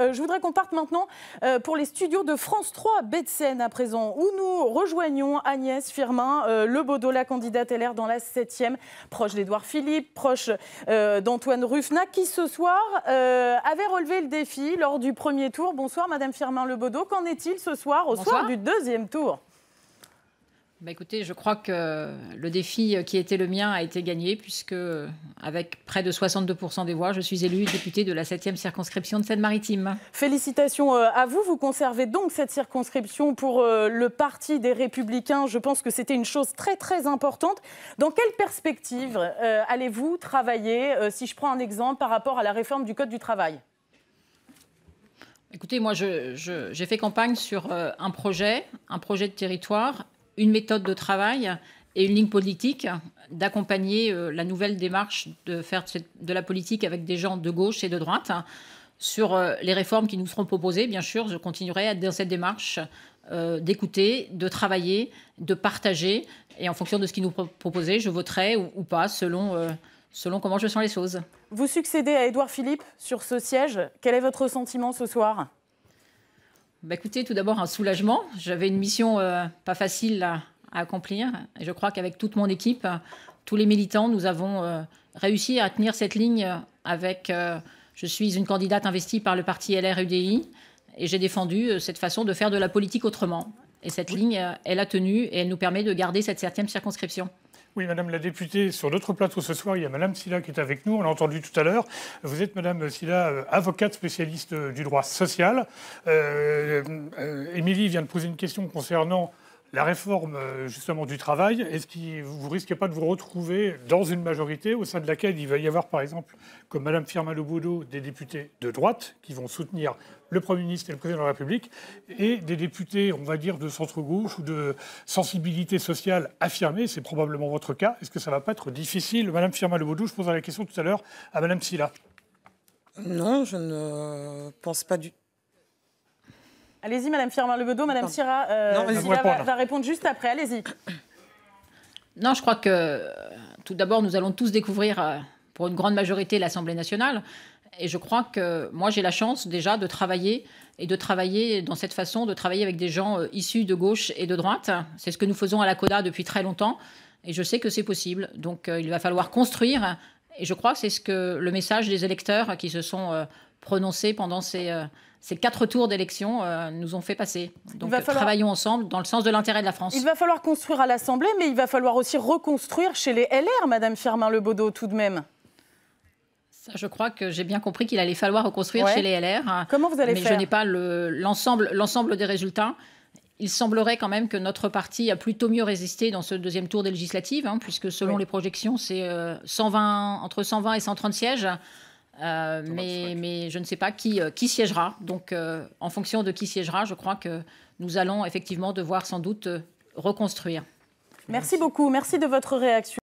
Euh, je voudrais qu'on parte maintenant euh, pour les studios de France 3, Betzen à présent, où nous rejoignons Agnès Firmin, euh, la candidate LR dans la 7e, proche d'Edouard Philippe, proche euh, d'Antoine Ruffna, qui ce soir avait relevé le défi lors du premier tour. Bonsoir Madame Firmin Le qu'en est-il ce soir au soir du deuxième tour bah, écoutez, je crois que le défi qui était le mien a été gagné puisque, avec près de 62% des voix, je suis élue députée de la 7e circonscription de Seine-Maritime. Félicitations euh, à vous. Vous conservez donc cette circonscription pour euh, le Parti des Républicains. Je pense que c'était une chose très très importante. Dans quelle perspective euh, allez-vous travailler, si je prends un exemple par rapport à la réforme du Code du travail Écoutez, moi, j'ai fait campagne sur un projet, un projet de territoire une méthode de travail et une ligne politique, d'accompagner euh, la nouvelle démarche de faire de la politique avec des gens de gauche et de droite. Sur euh, les réformes qui nous seront proposées, bien sûr, je continuerai à dans cette démarche euh, d'écouter, de travailler, de partager. Et en fonction de ce qui nous proposé, je voterai ou, pas selon, selon comment je sens les choses. Vous succédez à Édouard Philippe sur ce siège. Quel est votre sentiment ce soir bah, écoutez, tout d'abord, un soulagement. J'avais une mission euh, pas facile à, accomplir. Et je crois qu'avec toute mon équipe, tous les militants, nous avons euh, réussi à tenir cette ligne avec. Euh, je suis une candidate investie par le parti LRUDI et j'ai défendu cette façon de faire de la politique autrement. Et cette ligne, elle a tenu et elle nous permet de garder cette certaine circonscription. Oui, Madame la députée, sur d'autres plateaux ce soir, il y a Madame Silla qui est avec nous. On l'a entendu tout à l'heure. Vous êtes Madame Silla, euh, avocate spécialiste euh, du droit social. Euh, Émilie vient de poser une question concernant la réforme euh, justement du travail, est-ce que vous risquez pas de vous retrouver dans une majorité au sein de laquelle il va y avoir par exemple, comme Madame Firmin Boulot, des députés de droite qui vont soutenir le Premier ministre et le Président de la République, et des députés, on va dire, de centre-gauche ou de sensibilité sociale affirmée, c'est probablement votre cas. Est-ce que ça va pas être difficile Madame Firmin Boulot, je poserai la question tout à l'heure à Madame Silla. Non, je ne pense pas du tout. Allez-y, Madame firmin lebedo Madame Sira euh, va, va répondre juste après. Allez-y. Non, je crois que euh, tout d'abord, nous allons tous découvrir, euh, pour une grande majorité, l'Assemblée nationale. Et je crois que moi, j'ai la chance déjà de travailler et de travailler dans cette façon, de travailler avec des gens issus de gauche et de droite. C'est ce que nous faisons à la CODA depuis très longtemps. Et je sais que c'est possible. Donc, il va falloir construire. Et je crois que c'est ce que le message des électeurs qui se sont prononcées pendant ces, euh, ces quatre tours d'élection euh, nous ont fait passer. Donc travaillons ensemble dans le sens de l'intérêt de la France. Il va falloir construire à l'Assemblée, mais il va falloir aussi reconstruire chez les LR, Madame Firmin-Lebaudot, tout de même. Ça, je crois que j'ai bien compris qu'il allait falloir reconstruire chez les LR. Hein. Comment vous allez faire Mais je n'ai pas l'ensemble l'ensemble des résultats il semblerait quand même que notre parti a plutôt mieux résisté dans ce deuxième tour des législatives, hein, puisque selon les projections, c'est 120, euh, entre 120 et 130 sièges. Euh, mais, je ne sais pas qui, euh, qui siégera. Donc, euh, en fonction de qui siégera, je crois que nous allons effectivement devoir sans doute reconstruire. Merci beaucoup. Merci de votre réaction.